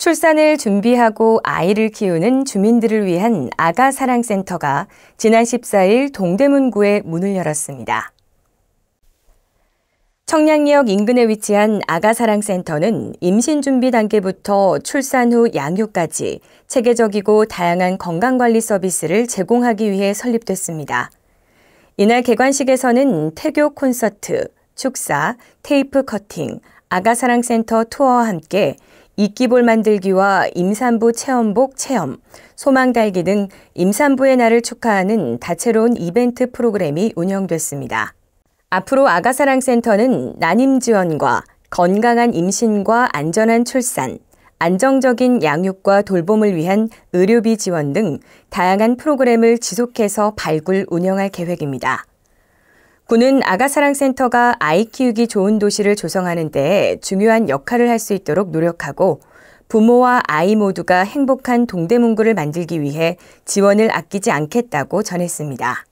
출산을 준비하고 아이를 키우는 주민들을 위한 아가사랑센터가 지난 14일 동대문구에 문을 열었습니다. 청량리역 인근에 위치한 아가사랑센터는 임신 준비 단계부터 출산 후 양육까지 체계적이고 다양한 건강관리 서비스를 제공하기 위해 설립됐습니다. 이날 개관식에서는 태교 콘서트, 축사, 테이프 커팅, 아가사랑센터 투어와 함께 이끼볼 만들기와 임산부 체험복 체험, 소망 달기 등 임산부의 날을 축하하는 다채로운 이벤트 프로그램이 운영됐습니다. 앞으로 아가사랑센터는 난임 지원과 건강한 임신과 안전한 출산, 안정적인 양육과 돌봄을 위한 의료비 지원 등 다양한 프로그램을 지속해서 발굴 운영할 계획입니다. 군은 아가사랑센터가 아이 키우기 좋은 도시를 조성하는 데 중요한 역할을 할 수 있도록 노력하고 부모와 아이 모두가 행복한 동대문구를 만들기 위해 지원을 아끼지 않겠다고 전했습니다.